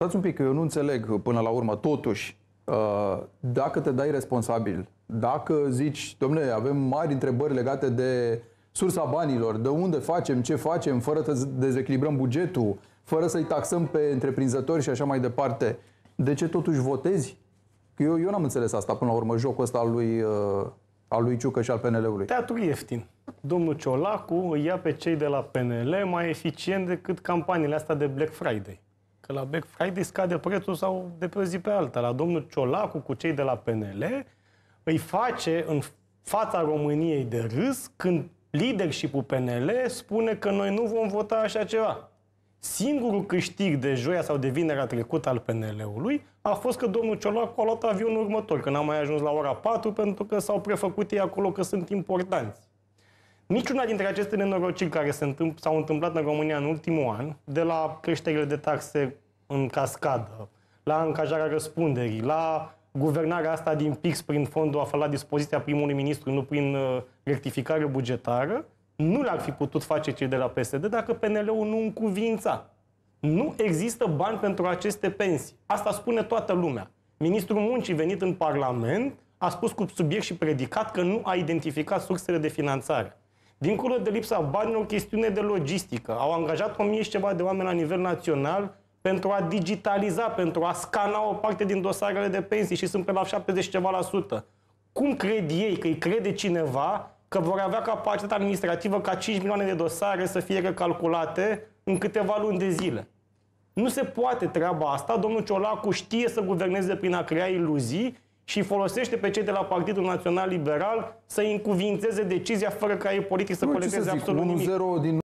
Stați un pic, că eu nu înțeleg uh, până la urmă, totuși, uh, dacă te dai responsabil, dacă zici, domnule, avem mari întrebări legate de sursa banilor, de unde facem, ce facem, fără să dezechilibrăm bugetul, fără să-i taxăm pe întreprinzători și așa mai departe, de ce totuși votezi? Că eu, eu n-am înțeles asta până la urmă, jocul ăsta al lui, uh, al lui Ciucă și al PNL-ului. Teatru ieftin. Domnul Ciolacu îi ia pe cei de la PNL mai eficient decât campaniile astea de Black Friday că la Black Friday scade prețul sau de pe o zi pe alta. La domnul Ciolacu cu cei de la PNL îi face în fața României de râs când leadership-ul PNL spune că noi nu vom vota așa ceva. Singurul câștig de joia sau de vinerea trecută al PNL-ului a fost că domnul Ciolacu a luat avionul următor, că n-a mai ajuns la ora 4 pentru că s-au prefăcut ei acolo că sunt importanți. Niciuna dintre aceste nenorociri care s-au întâmplat în România în ultimul an, de la creșterile de taxe în cascadă, la încajarea răspunderii, la guvernarea asta din PIX prin fondul aflat la dispoziția primului ministru, nu prin uh, rectificare bugetară, nu l-ar fi putut face cei de la PSD dacă PNL-ul nu încuvința. Nu există bani pentru aceste pensii. Asta spune toată lumea. Ministrul Muncii venit în Parlament a spus cu subiect și predicat că nu a identificat sursele de finanțare. Dincolo de lipsa banilor, chestiune de logistică. Au angajat o mie și ceva de oameni la nivel național pentru a digitaliza, pentru a scana o parte din dosarele de pensii și sunt pe la 70 ceva la sută. Cum cred ei că îi crede cineva că vor avea capacitatea administrativă ca 5 milioane de dosare să fie recalculate în câteva luni de zile? Nu se poate treaba asta. Domnul Ciolacu știe să guverneze prin a crea iluzii și folosește pe cei de la Partidul Național Liberal să-i încuvințeze decizia fără ca ei politic să nu, colecteze absolut nimic. 0 din